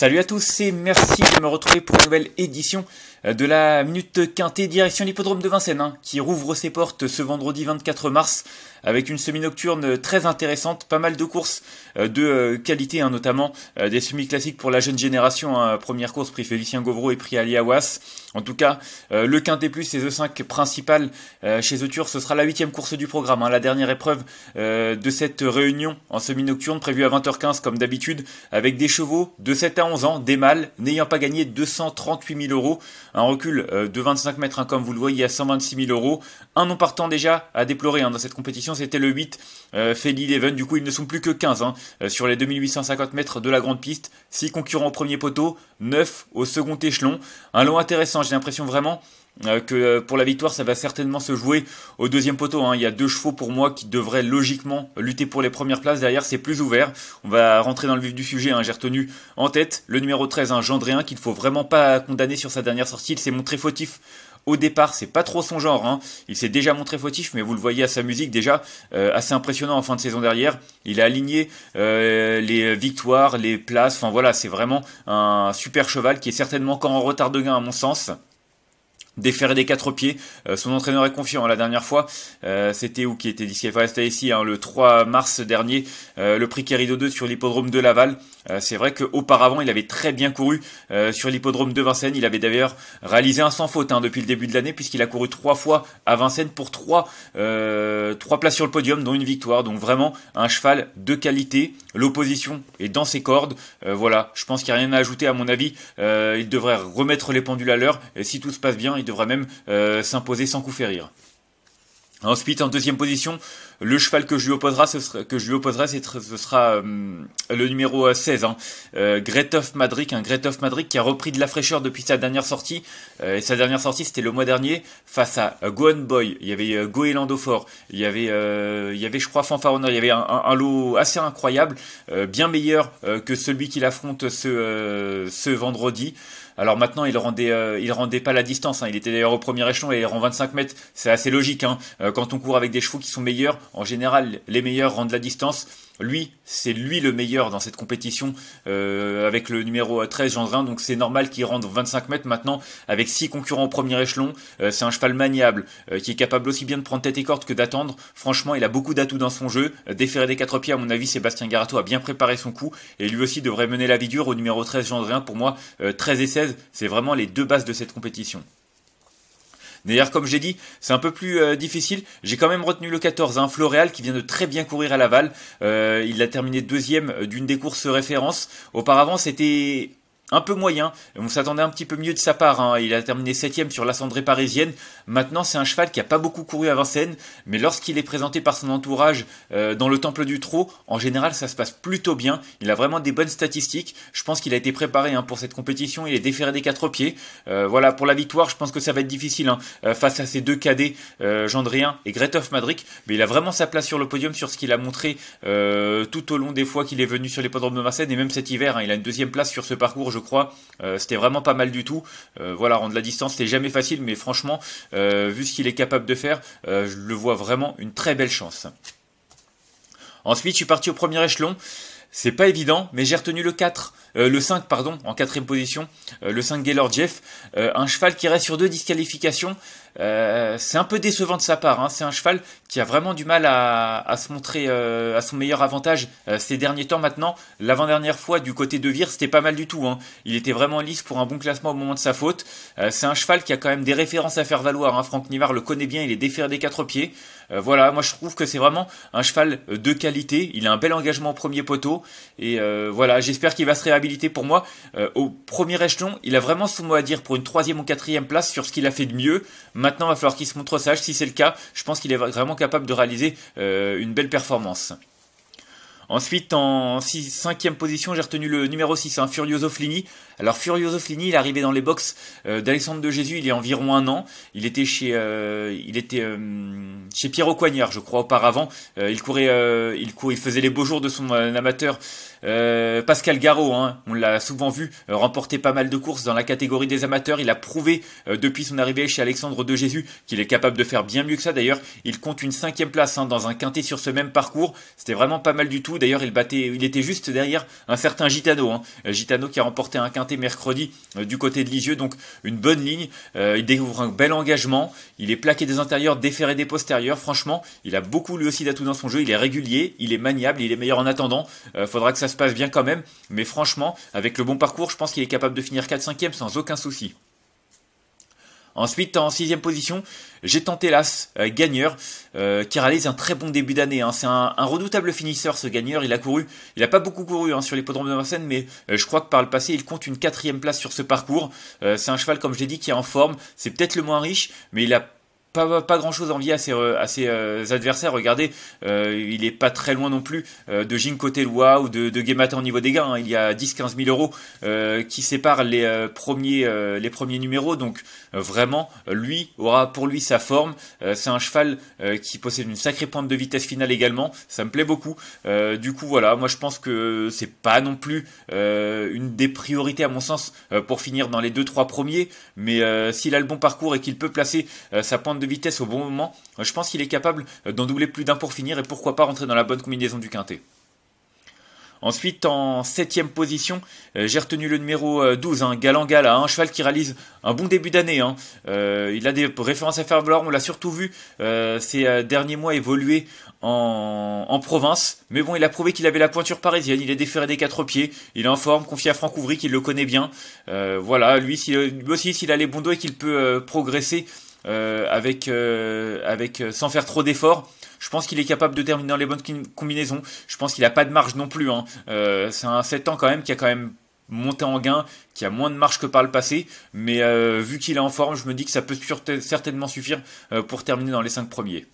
Salut à tous et merci de me retrouver pour une nouvelle édition euh, de la Minute Quintée direction l'hippodrome de Vincennes hein, qui rouvre ses portes ce vendredi 24 mars avec une semi-nocturne euh, très intéressante, pas mal de courses euh, de euh, qualité, hein, notamment des semi-classiques pour la jeune génération. Hein, première course, prix Félicien Govreau et prix Aliawas. En tout cas, le Quintet Plus et The 5 principal chez Euture ce sera la huitième course du programme, hein, la dernière épreuve de cette réunion en semi-nocturne prévue à 20h15 comme d'habitude, avec des chevaux de 7 à 11 ans, des mâles, n'ayant pas gagné 238 000 euros, un recul de 25 mètres comme vous le voyez à 126 000 euros, un nom partant déjà à déplorer dans cette compétition c'était le 8, euh, Feli Leven. Du coup, ils ne sont plus que 15 hein, euh, sur les 2850 mètres de la grande piste. 6 concurrents au premier poteau, 9 au second échelon. Un long intéressant, j'ai l'impression vraiment euh, que pour la victoire, ça va certainement se jouer au deuxième poteau. Hein. Il y a deux chevaux pour moi qui devraient logiquement lutter pour les premières places. Derrière, c'est plus ouvert. On va rentrer dans le vif du sujet. Hein. J'ai retenu en tête le numéro 13, un gendré qu'il qu'il faut vraiment pas condamner sur sa dernière sortie. Il s'est montré fautif au départ, c'est pas trop son genre. Hein. Il s'est déjà montré fautif, mais vous le voyez à sa musique déjà euh, assez impressionnant en fin de saison derrière. Il a aligné euh, les victoires, les places. Enfin voilà, c'est vraiment un super cheval qui est certainement encore en retard de gain à mon sens déféré des quatre pieds. Euh, son entraîneur est confiant. Hein, la dernière fois, euh, c'était où qui était disqualifié rester ici hein, le 3 mars dernier, euh, le prix Kérido 2 sur l'hippodrome de Laval. c'est vrai que auparavant, il avait très bien couru sur l'hippodrome de Vincennes. Il avait d'ailleurs réalisé un sans faute hein, depuis le début de l'année, puisqu'il a couru trois fois à Vincennes pour trois, trois places sur le podium, dont une victoire. Donc vraiment un cheval de qualité. L'opposition est dans ses cordes. voilà, je pense qu'il n'y a rien à ajouter à mon avis. il devrait remettre les pendules à l'heure. Et si tout se passe bien, il devrait même euh, s'imposer sans coup férir. Ensuite, en deuxième position, le cheval que je lui opposerai, ce sera, que je lui opposera, ce sera euh, le numéro 16, euh, hein, Madrick, qui a repris de la fraîcheur depuis sa dernière sortie. et sa dernière sortie, c'était le mois dernier face à Gohan Boy. Il y avait Goélando Fort, il y avait, il y avait, je crois, Fanfaronner. Il y avait un, lot assez incroyable, bien meilleur que celui qu'il affronte ce, ce vendredi. Alors maintenant, il rendait, euh, il rendait pas la distance. Hein. Il était d'ailleurs au premier échelon et il rend 25 mètres. C'est assez logique. Hein. Euh, quand on court avec des chevaux qui sont meilleurs, en général, les meilleurs rendent la distance lui, c'est lui le meilleur dans cette compétition euh, avec le numéro 13 euh, Gendrin, donc c'est normal qu'il rentre 25 mètres maintenant avec six concurrents au premier échelon. Euh, c'est un cheval maniable qui est capable aussi bien de prendre tête et corde que d'attendre. Franchement, il a beaucoup d'atouts dans son jeu. Déféré des quatre pieds, à mon avis, Sébastien Garato a bien préparé son coup et lui aussi devrait mener la vie dure au numéro 13 Gendrin. Pour moi, 13 et 16, c'est vraiment les deux bases de cette compétition. D'ailleurs, comme j'ai dit, c'est un peu plus euh, difficile. J'ai quand même retenu le 14, un hein, Floréal qui vient de très bien courir à Laval. Euh, il a terminé deuxième euh, d'une des courses références. Auparavant, c'était un peu moyen. On s'attendait un petit peu mieux de sa part. Hein. Il a terminé septième sur la cendrée parisienne. Maintenant, c'est un cheval qui a pas beaucoup couru à Vincennes, mais lorsqu'il est présenté par son entourage euh, dans le temple du trot, en général, ça se passe plutôt bien. Il a vraiment des bonnes statistiques. Je pense qu'il a été préparé hein, pour cette compétition. Il est déféré des quatre pieds. Euh, voilà, pour la victoire, je pense que ça va être difficile hein, euh, face à ces deux cadets, Jean Gendrien et Gretoff Madric, Mais il a vraiment sa place sur le podium sur ce qu'il a montré tout au long des fois qu'il est venu sur les podromes de Vincennes et même cet hiver. il a une deuxième place sur ce parcours je crois. Euh, c'était vraiment pas mal du tout. Euh, voilà, rendre la distance, c'est jamais facile, mais franchement, euh, vu ce qu'il est capable de faire, je le vois vraiment une très belle chance. Ensuite, je suis parti au premier échelon. C'est pas évident, mais j'ai retenu le 4. Euh, le 5, pardon, en quatrième position, euh, le 5 Gaylord Jeff, euh, un cheval qui reste sur deux disqualifications. c'est un peu décevant de sa part. Hein. C'est un cheval qui a vraiment du mal à, se montrer à son meilleur avantage ces derniers temps. Maintenant, l'avant-dernière fois du côté de Vire, c'était pas mal du tout. Hein. Il était vraiment lisse pour un bon classement au moment de sa faute. c'est un cheval qui a quand même des références à faire valoir. Hein. Franck Nivard le connaît bien. Il est déféré des quatre pieds. voilà, moi je trouve que c'est vraiment un cheval de qualité. Il a un bel engagement au premier poteau et voilà, j'espère qu'il va se réhabiliter pour moi. Euh, au premier échelon, il a vraiment son mot à dire pour une troisième ou quatrième place sur ce qu'il a fait de mieux. Maintenant, va falloir qu'il se montre sage. Si c'est le cas, je pense qu'il est vraiment capable de réaliser euh, une belle performance. Ensuite, en 5 cinquième position, j'ai retenu le numéro 6, un hein, Furioso Flini. Alors Furioso Flini, il est arrivé dans les box euh, d'Alexandre de Jésus il y a environ un an. Il était chez, il était chez Coignard, je crois, auparavant. il courait, il courait, il faisait les beaux jours de son amateur euh, Pascal Garraud, hein, on l'a souvent vu euh, remporter pas mal de courses dans la catégorie des amateurs. Il a prouvé euh, depuis son arrivée chez Alexandre De Jésus qu'il est capable de faire bien mieux que ça. D'ailleurs, il compte une cinquième place hein, dans un quintet sur ce même parcours. C'était vraiment pas mal du tout. D'ailleurs, il battait, il était juste derrière un certain Gitano. Hein. Gitano qui a remporté un quintet mercredi du côté de Lisieux. Donc une bonne ligne. il découvre un bel engagement. Il est plaqué des intérieurs, déféré des postérieurs. Franchement, il a beaucoup lui aussi d'atouts dans son jeu. Il est régulier, il est maniable, il est meilleur en attendant. faudra que ça se passe bien quand même. Mais franchement, avec le bon parcours, je pense qu'il est capable de finir 4-5e sans aucun souci. Ensuite, en sixième position, j'ai tenté l'As euh, Gagneur, euh, qui réalise un très bon début d'année. Hein. C'est un, redoutable finisseur, ce Gagneur. Il a couru, il n'a pas beaucoup couru hein, sur l'hippodrome de Marseille, mais euh, je crois que par le passé, il compte une quatrième place sur ce parcours. c'est un cheval, comme je l'ai dit, qui est en forme. C'est peut-être le moins riche, mais il a pas, pas, grand chose en vie à ses, euh, euh, adversaires. Regardez, euh, il est pas très loin non plus de Jinko Telua ou de, de Gemata au niveau des gains. Hein. Il y a 10-15 000 euros qui séparent les, premiers, les premiers numéros. Donc vraiment, lui aura pour lui sa forme. C'est un cheval qui possède une sacrée pointe de vitesse finale également. Ça me plaît beaucoup. du coup, voilà, moi je pense que c'est pas non plus une des priorités à mon sens pour finir dans les 2-3 premiers. Mais s'il a le bon parcours et qu'il peut placer sa pointe de vitesse au bon moment, euh, je pense qu'il est capable euh, d'en doubler plus d'un pour finir et pourquoi pas rentrer dans la bonne combinaison du quintet. Ensuite, en septième position, euh, j'ai retenu le numéro 12, hein, Galangala, hein, un cheval qui réalise un bon début d'année. Hein. il a des références à faire valoir, on l'a surtout vu ces derniers mois évoluer en, province. Mais bon, il a prouvé qu'il avait la pointure parisienne, il est déféré des quatre pieds, il est en forme, confié à Franck Ouvry qui le connaît bien. voilà, lui, aussi, s'il a les bons doigts et qu'il peut progresser euh, avec, euh, avec, euh, sans faire trop d'efforts. Je pense qu'il est capable de terminer dans les bonnes combinaisons. Je pense qu'il n'a pas de marge non plus. Hein. c'est un 7 ans quand même qui a quand même monté en gain, qui a moins de marge que par le passé, mais vu qu'il est en forme, je me dis que ça peut certainement suffire pour terminer dans les 5 premiers.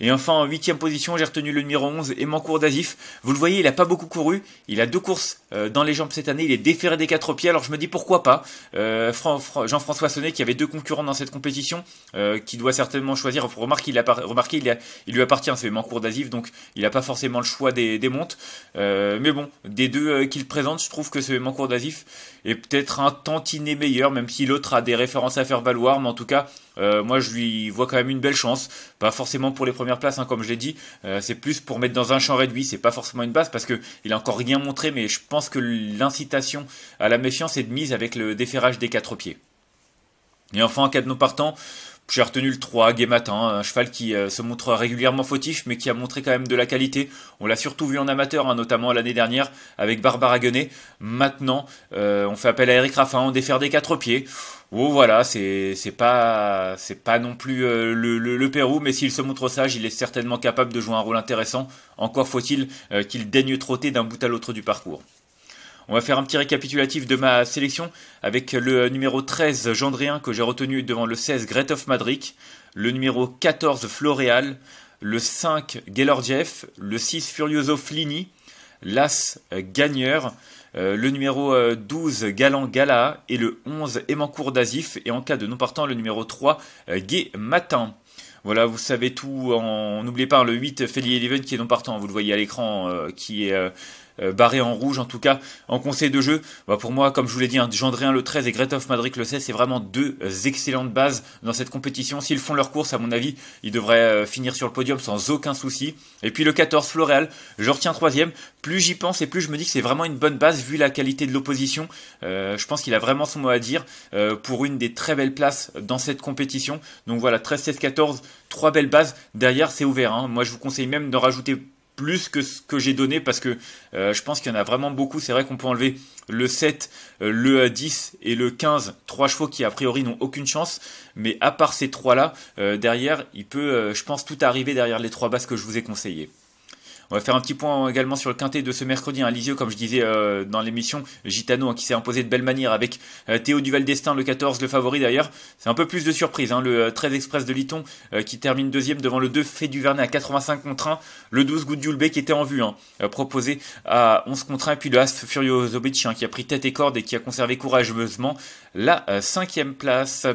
Et enfin, en huitième position, j'ai retenu le numéro 11, Emancourt d'Asif, Vous le voyez, il n'a pas beaucoup couru. Il a deux courses euh, dans les jambes cette année. Il est déféré des quatre pieds. Alors je me dis pourquoi pas. Euh, Jean-François Sonnet, qui avait deux concurrents dans cette compétition, euh, qui doit certainement choisir. il remarquez, il, lui appartient, ce Emancourt d'Asif, donc il n'a pas forcément le choix des, des montes. mais bon, des deux qu'il présente, je trouve que ce Emancourt d'Asif est peut-être un tantinet meilleur, même si l'autre a des références à faire valoir. Mais en tout cas, moi je lui vois quand même une belle chance. Pas forcément pour les premiers place, hein, comme je l'ai dit. Euh, c'est plus pour mettre dans un champ réduit, c'est pas forcément une base parce que il a encore rien montré, mais je pense que l'incitation à la méfiance est de mise avec le déferrage des quatre pieds. Et enfin, en cas de non partant, j'ai retenu le 3, Gay Matin, un cheval qui euh, se montre régulièrement fautif, mais qui a montré quand même de la qualité. On l'a surtout vu en amateur, hein, notamment l'année dernière avec Barbara Guenet. Maintenant, euh, on fait appel à Eric Raffin, on défère des quatre pieds. Oh voilà, c'est pas pas non plus euh, le, le, Pérou, mais s'il se montre sage, il est certainement capable de jouer un rôle intéressant. Encore faut-il qu'il daigne trotter d'un bout à l'autre du parcours. On va faire un petit récapitulatif de ma sélection avec le numéro 13 Gendrien que j'ai retenu devant le 16 Great of le numéro 14 Floréal, le 5 Gelordiev, le 6 Furioso Flini, l'As Gagneur, euh, le numéro 12 euh, Galant Gala et le 11 Aimancourt d'Asif et en cas de non partant le numéro 3 euh, Gay Matin. Voilà, vous savez tout. En... N'oubliez pas hein, le 8 Feli Eleven qui est non partant, vous le voyez à l'écran, qui est euh, barré en rouge en tout cas en conseil de jeu. Bah, pour moi, comme je vous l'ai dit, hein, le 13 et Grethoff Madrid le 16, c'est vraiment deux euh, excellentes bases dans cette compétition. S'ils font leur course, à mon avis, ils devraient euh, finir sur le podium sans aucun souci. Et puis le 14, Floréal, je retiens troisième. Plus j'y pense et plus je me dis que c'est vraiment une bonne base vu la qualité de l'opposition. je pense qu'il a vraiment son mot à dire pour une des très belles places dans cette compétition. Donc voilà, 13, 16, 14, trois belles bases. Derrière, c'est ouvert. Hein. Moi, je vous conseille même d'en rajouter plus que ce que j'ai donné parce que euh, je pense qu'il y en a vraiment beaucoup. C'est vrai qu'on peut enlever le 7, euh, le 10 euh, et le 15, trois chevaux qui a priori n'ont aucune chance. Mais à part ces trois-là, derrière, il peut, je pense, tout arriver derrière les trois bases que je vous ai conseillées. On va faire un petit point également sur le quintet de ce mercredi. à hein. Lisieux, comme je disais euh, dans l'émission, Gitano hein, qui s'est imposé de belle manière avec euh, Théo Duval Destin, le 14, le favori d'ailleurs. C'est un peu plus de surprise. Hein. Le 13 euh, Express de Liton qui termine deuxième devant le 2 Fait du Vernet à 85 contre 1. Le 12 Goudjoulbé qui était en vue, hein, proposé à 11 contre 1. Et puis le Asf Furioso qui a pris tête et corde et qui a conservé courageusement la cinquième place.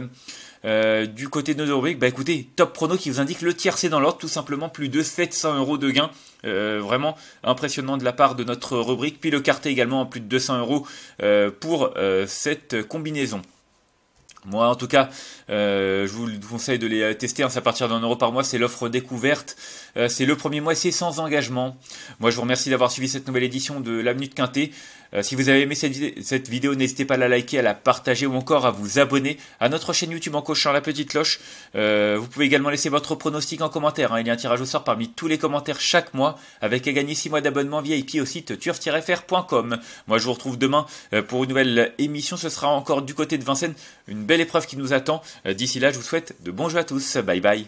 du côté de nos bah écoutez, top prono qui vous indique le tiercé dans l'ordre, tout simplement plus de 700 euros de gains, euh, vraiment impressionnant de la part de notre rubrique. Puis le quartier également à plus de 200 euros euh, pour euh, cette combinaison. Moi, en tout cas, euh, je vous conseille de les euh, tester. Hein, c'est à partir d'un euro par mois. C'est l'offre découverte. Euh, c'est le premier mois, c'est sans engagement. Moi, je vous remercie d'avoir suivi cette nouvelle édition de La Minute Quintet. si vous avez aimé cette, vidéo, n'hésitez pas à la liker, à la partager ou encore à vous abonner à notre chaîne YouTube en cochant la petite cloche. vous pouvez également laisser votre pronostic en commentaire. Hein. Il y a un tirage au sort parmi tous les commentaires chaque mois avec à gagner 6 mois d'abonnement VIP au site turf-fr.com. Moi, je vous retrouve demain pour une nouvelle émission. Ce sera encore du côté de Vincennes. Une belle l'épreuve qui nous attend. Euh, d'ici là, je vous souhaite de bons jeux à tous. Bye bye.